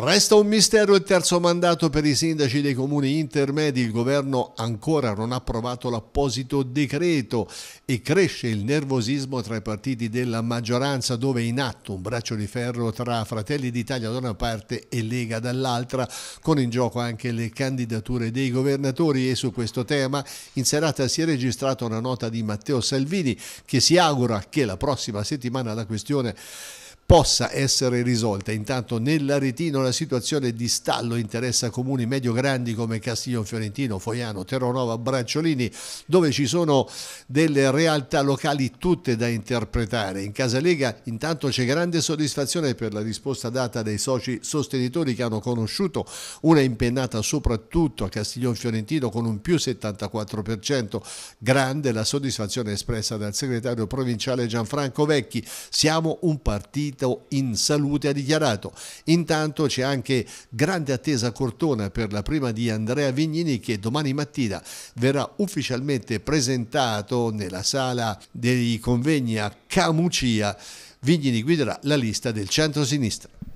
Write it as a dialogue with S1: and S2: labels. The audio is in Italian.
S1: Resta un mistero il terzo mandato per i sindaci dei comuni intermedi. Il governo ancora non ha approvato l'apposito decreto e cresce il nervosismo tra i partiti della maggioranza dove è in atto un braccio di ferro tra Fratelli d'Italia da una parte e Lega dall'altra, con in gioco anche le candidature dei governatori e su questo tema in serata si è registrata una nota di Matteo Salvini che si augura che la prossima settimana la questione possa essere risolta. Intanto nell'Aretino la situazione di stallo interessa comuni medio-grandi come Castiglion Fiorentino, Foiano, Terronova, Bracciolini, dove ci sono delle realtà locali tutte da interpretare. In Casalega intanto c'è grande soddisfazione per la risposta data dai soci sostenitori che hanno conosciuto una impennata soprattutto a Castiglion Fiorentino con un più 74%. Grande la soddisfazione espressa dal segretario provinciale Gianfranco Vecchi. Siamo un partito Pinto in salute, ha dichiarato. Intanto c'è anche grande attesa a Cortona per la prima di Andrea Vignini che domani mattina verrà ufficialmente presentato nella sala dei convegni a Camucia. Vignini guiderà la lista del centro-sinistra.